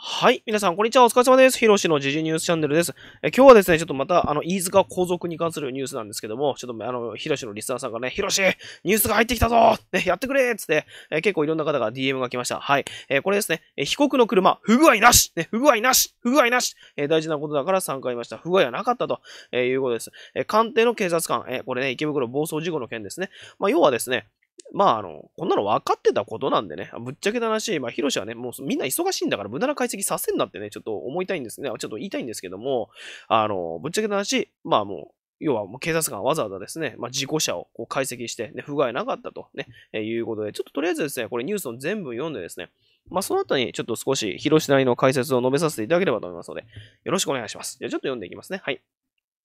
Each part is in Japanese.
はい。皆さん、こんにちは。お疲れ様です。ヒロシの時事ニュースチャンネルです。え今日はですね、ちょっとまた、あの、飯塚皇族に関するニュースなんですけども、ちょっと、あの、ヒロシのリスナーさんがね、ヒロシ、ニュースが入ってきたぞね、やってくれっつって、え結構いろんな方が DM が来ました。はい。えー、これですね、え被告の車、不具合なしね、不具合なし不具合なしえー、大事なことだから参加いました。不具合はなかったと、えいうことです。え官邸の警察官、えこれね、池袋暴走事故の件ですね。まあ、要はですね、まあ、あの、こんなの分かってたことなんでね、ぶっちゃけた話、まあ、ヒロシはね、もうみんな忙しいんだから無駄な解析させんなってね、ちょっと思いたいんですね、ちょっと言いたいんですけども、あの、ぶっちゃけた話、まあもう、要はもう警察官わざわざですね、まあ、事故車をこう解析して、ね、不具合なかったと、ねえいうことで、ちょっととりあえずですね、これニュースの全部読んでですね、まあ、その後にちょっと少し広しなりの解説を述べさせていただければと思いますので、よろしくお願いします。じゃあちょっと読んでいきますね。はい。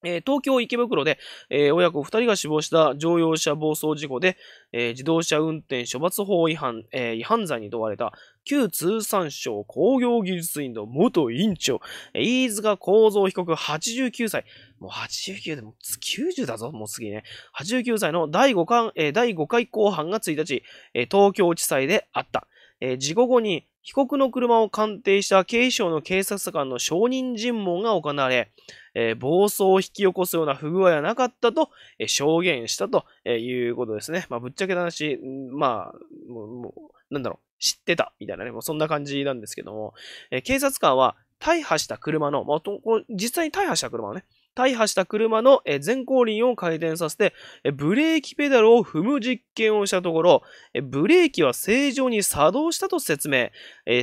え東京池袋で、え親子2人が死亡した乗用車暴走事故で、え自動車運転処罰法違反、え違反罪に問われた旧通産省工業技術院の元院長、飯塚幸三被告89歳、もう89でも90だぞ、もう次ね。89歳の第5回、え第5回公判が1日、え東京地裁であった。事故後に被告の車を鑑定した警視庁の警察官の証人尋問が行われ、えー、暴走を引き起こすような不具合はなかったと、えー、証言したと、えー、いうことですね。まあ、ぶっちゃけた話、まあ、もう、もうなんだろう、知ってた、みたいなね、もうそんな感じなんですけども、えー、警察官は大破した車の、まあ、実際に大破した車をね、大破した車の前後輪を回転させて、ブレーキペダルを踏む実験をしたところ、ブレーキは正常に作動したと説明。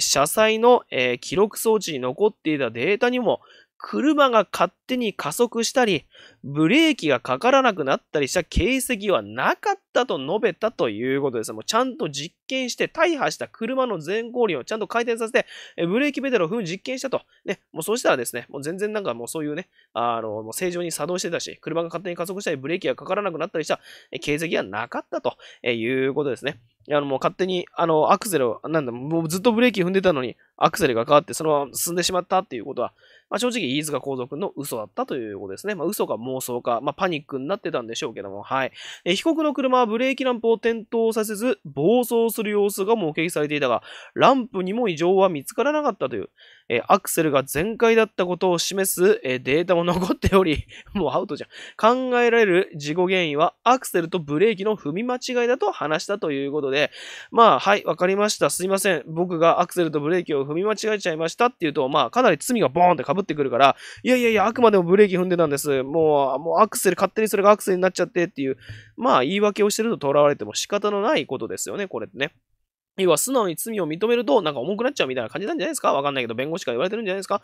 車載の記録装置に残っていたデータにも、車が勝手に加速したり、ブレーキがかからなくなったりした形跡はなかったと述べたということです。もうちゃんと実験して、大破した車の前後輪をちゃんと回転させて、えブレーキペダルを踏む実験したと。ね、もうそうしたらですね、もう全然なんかもうそういうね、あの、もう正常に作動してたし、車が勝手に加速したり、ブレーキがかからなくなったりした形跡はなかったということですね。あの、もう勝手に、あの、アクセルを、なんだ、もうずっとブレーキ踏んでたのに、アクセルが変わって、そのまま進んでしまったっていうことは、まあ、正直、飯塚幸三の嘘だったということですね。まあ、嘘か妄想か、まあ、パニックになってたんでしょうけども、はい。え被告の車はブレーキランプを点灯させず、暴走する様子が目撃されていたが、ランプにも異常は見つからなかったという。えアクセルが全開だったことを示す、えデータも残っており、もうアウトじゃん。考えられる事故原因はアクセルとブレーキの踏み間違いだと話したということで、まあ、はい、わかりました。すいません。僕がアクセルとブレーキを踏み間違えちゃいましたっていうと、まあ、かなり罪がボーンって被ってくるから、いやいやいや、あくまでもブレーキ踏んでたんです。もう、もうアクセル、勝手にそれがアクセルになっちゃってっていう、まあ、言い訳をしてると囚われても仕方のないことですよね、これってね。要は素直に罪を認めると、なんか重くなっちゃうみたいな感じなんじゃないですかわかんないけど、弁護士から言われてるんじゃないですか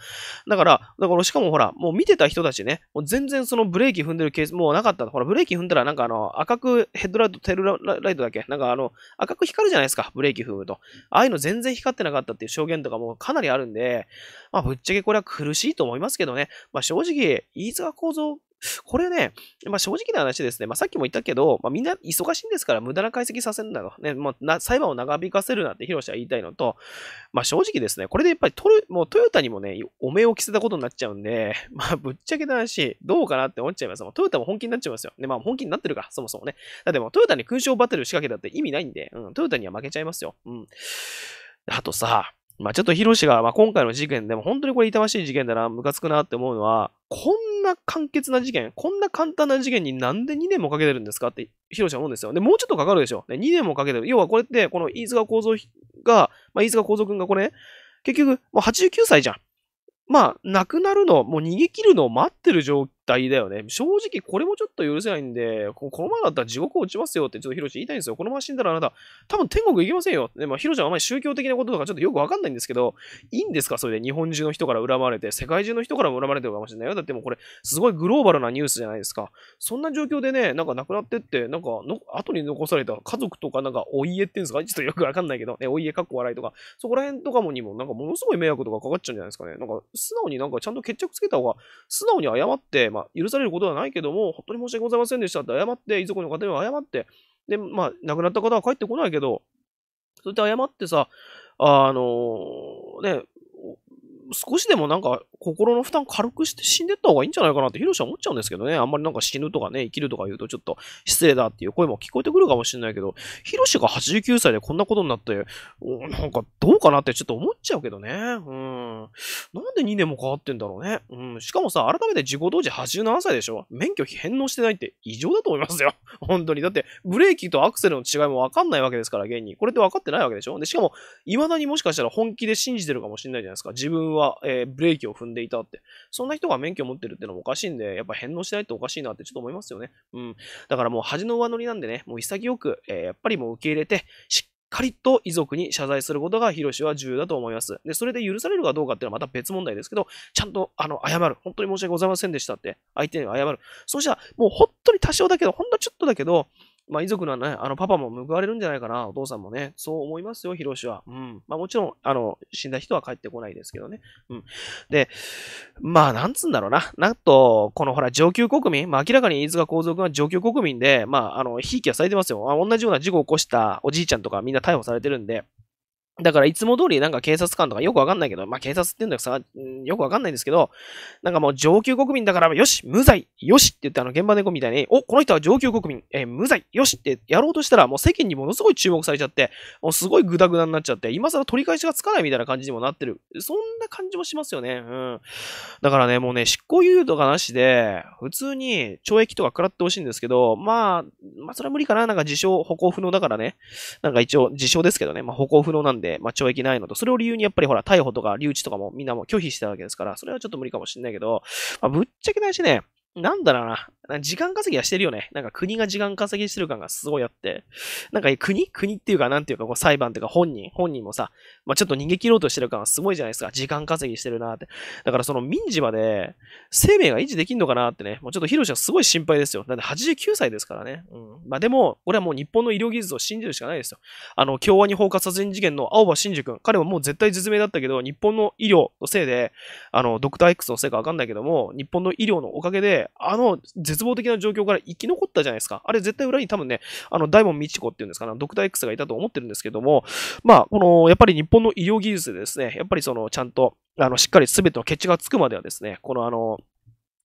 だから、だからしかもほら、もう見てた人たちね、もう全然そのブレーキ踏んでるケース、もうなかった。ほら、ブレーキ踏んだらなんかあの、赤くヘッドライト、テールライトだけ、なんかあの、赤く光るじゃないですか、ブレーキ踏むと。ああいうの全然光ってなかったっていう証言とかもかなりあるんで、まあ、ぶっちゃけこれは苦しいと思いますけどね、まあ正直、飯塚構造これね、まあ、正直な話ですね、まあ、さっきも言ったけど、まあ、みんな忙しいんですから無駄な解析させるんだと、ねまあ、な裁判を長引かせるなって広瀬は言いたいのと、まあ、正直ですね、これでやっぱりトもうトヨタにもね、お名を着せたことになっちゃうんで、まあ、ぶっちゃけた話、どうかなって思っちゃいます。もうトヨタも本気になっちゃいますよ。ねまあ、本気になってるか、そもそもね。だってもうトヨタに勲章バトル仕掛けたって意味ないんで、うん、トヨタには負けちゃいますよ。うん。あとさ、まあ、ちょっとヒロシが、まあ、今回の事件でも本当にこれ痛ましい事件だな、ムカつくなって思うのは、こんな簡潔な事件、こんな簡単な事件になんで2年もかけてるんですかって、ヒロシは思うんですよ。で、もうちょっとかかるでしょ。ね、2年もかけてる。要はこれって、この飯塚幸三が、まあ、飯塚幸三君がこれ、結局、もう89歳じゃん。まあ、亡くなるの、もう逃げ切るのを待ってる状態だよね。正直これもちょっと許せないんで、このままだったら地獄落ちますよってちょっとヒロシ言いたいんですよ。このまま死んだらあなた、多分天国行きませんよ。で、まあヒロシはんあまり宗教的なこととかちょっとよくわかんないんですけど、いいんですかそれで日本中の人から恨まれて、世界中の人からも恨まれてるかもしれないよ。だってもうこれ、すごいグローバルなニュースじゃないですか。そんな状況でね、なんか亡くなってって、なんかの、後に残された家族とかなんかお家っていうんですかちょっとよくわかんないけど、ね、お家かっこ笑いとか、そこら辺とかもにもなんかものすごい迷惑とかかかっちゃうんじゃないですかね。なんか素直になんかちゃんと決着つけた方が、素直に謝って、まあ、許されることはないけども、本当に申し訳ございませんでしたって謝って、遺族の方には謝って、で、まあ、亡くなった方は帰ってこないけど、そうやって謝ってさ、あのー、ね、少しでもなんか心の負担軽くして死んでった方がいいんじゃないかなって、ヒロシは思っちゃうんですけどね。あんまりなんか死ぬとかね、生きるとか言うとちょっと失礼だっていう声も聞こえてくるかもしれないけど、ヒロシが89歳でこんなことになって、なんかどうかなってちょっと思っちゃうけどね。うん。なんで2年も変わってんだろうね。うん。しかもさ、改めて事故当時87歳でしょ免許返納してないって異常だと思いますよ。本当に。だって、ブレーキとアクセルの違いもわかんないわけですから、現に。これって分かってないわけでしょで、しかも、未だにもしかしたら本気で信じてるかもしれないじゃないですか。自分は、えー、ブレーキを踏んでいたって。そんな人が免許持ってるってのもおかしいんで、やっぱ返納しないっておかしいなってちょっと思いますよね。うん。だからもう恥の上乗りなんでね、もう潔く、えー、やっぱりもう受け入れて、しっかりと遺族に謝罪することがヒロシは重要だと思います。で、それで許されるかどうかっていうのはまた別問題ですけど、ちゃんと、あの、謝る。本当に申し訳ございませんでしたって、相手に謝る。そうしたら、もう本当に多少だけど、ほんのちょっとだけど、まあ、遺族のね、あの、パパも報われるんじゃないかな、お父さんもね。そう思いますよ、ヒロシは。うん。まあ、もちろん、あの、死んだ人は帰ってこないですけどね。うん。で、まあ、なんつうんだろうな。なんと、このほら、上級国民、まあ、明らかに飯塚幸三君は上級国民で、まあ、あの、ひいきはされてますよ。同じような事故を起こしたおじいちゃんとかみんな逮捕されてるんで、だからいつも通りなんか警察官とかよくわかんないけど、まあ警察って言うんだけどさ、よくわかんないんですけど、なんかもう上級国民だから、よし、無罪、よしって言ってあの現場猫みたいに、お、この人は上級国民、えー、無罪、よしってやろうとしたら、もう世間にものすごい注目されちゃって、もうすごいグダグダになっちゃって、今更取り返しがつかないみたいな感じにもなってる。そんな感じもしますよね。うん。だからね、もうね、執行猶予とかなしで、普通に懲役とか食らってほしいんですけど、まあ、まあそれは無理かな。なんか自称歩行不能だからね。なんか一応自称ですけどね、まあ歩行不能なんで、で、まあ、懲役ないのと、それを理由にやっぱりほら、逮捕とか留置とかもみんなも拒否してたわけですから、それはちょっと無理かもしんないけど、まあ、ぶっちゃけないしね、なんだろうな。時間稼ぎはしてるよね。なんか国が時間稼ぎしてる感がすごいあって。なんか国国っていうか、なんていうか、裁判というか本人、本人もさ、まあ、ちょっと逃げ切ろうとしてる感がすごいじゃないですか。時間稼ぎしてるなって。だからその民事まで生命が維持できんのかなってね。もうちょっとヒロシはすごい心配ですよ。だって89歳ですからね。うん。まあ、でも、俺はもう日本の医療技術を信じるしかないですよ。あの、共和に放火殺人事件の青葉真司君。彼はもう絶対絶命だったけど、日本の医療のせいで、あの、ドクター X のせいかわかんないけども、日本の医療のおかげで、あの、絶絶望的な状況から生き残ったじゃないですか。あれ絶対裏に多分ね、あの、大門美智子っていうんですかね、ドクター X がいたと思ってるんですけども、まあ、この、やっぱり日本の医療技術でですね、やっぱりその、ちゃんと、あの、しっかり全ての決着がつくまではですね、このあの、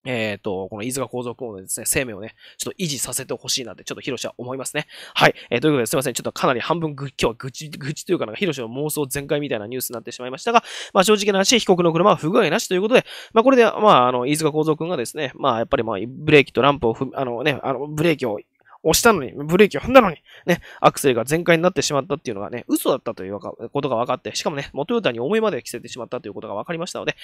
えっ、ー、と、この飯塚構造公のですね、生命をね、ちょっと維持させてほしいなって、ちょっとヒロシは思いますね。はい。えー、ということで、すいません。ちょっとかなり半分ぐ、今日は愚痴、愚痴というかなんか、ヒロシの妄想全開みたいなニュースになってしまいましたが、まあ正直な話、被告の車は不具合なしということで、まあこれで、まあ、あの、飯塚構造君がですね、まあやっぱりまあ、ブレーキとランプをあのね、あの、ブレーキを押したのに、ブレーキを踏んだのに、ね、アクセルが全開になってしまったっていうのがね、嘘だったということが分かって、しかもね、元ヨタに思いまで着せてしまったということが分かりましたので、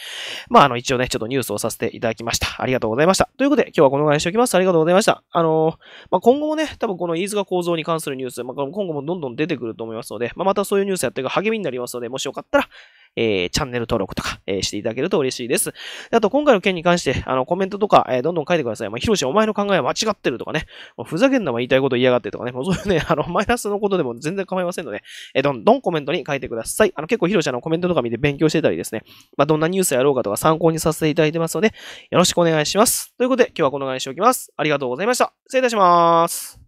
まあ、あの、一応ね、ちょっとニュースをさせていただきました。ありがとうございました。ということで、今日はこのぐらいにしておきます。ありがとうございました。あのー、まあ、今後もね、多分この飯塚構造に関するニュース、まあ、今後もどんどん出てくると思いますので、まあ、またそういうニュースやってるか励みになりますので、もしよかったら、えー、チャンネル登録とか、えー、していただけると嬉しいです。であと、今回の件に関して、あの、コメントとか、えー、どんどん書いてください。まあ、ヒロシ、お前の考えは間違ってるとかね、もうふざけんな、ま、言いたいこと言いやがってとかね、もうそういうね、あの、マイナスのことでも全然構いませんので、えー、どんどんコメントに書いてください。あの、結構ヒロシ、あの、コメントとか見て勉強してたりですね、まあ、どんなニュースやろうかとか参考にさせていただいてますので、よろしくお願いします。ということで、今日はこのぐらいにしておきます。ありがとうございました。失礼いたします。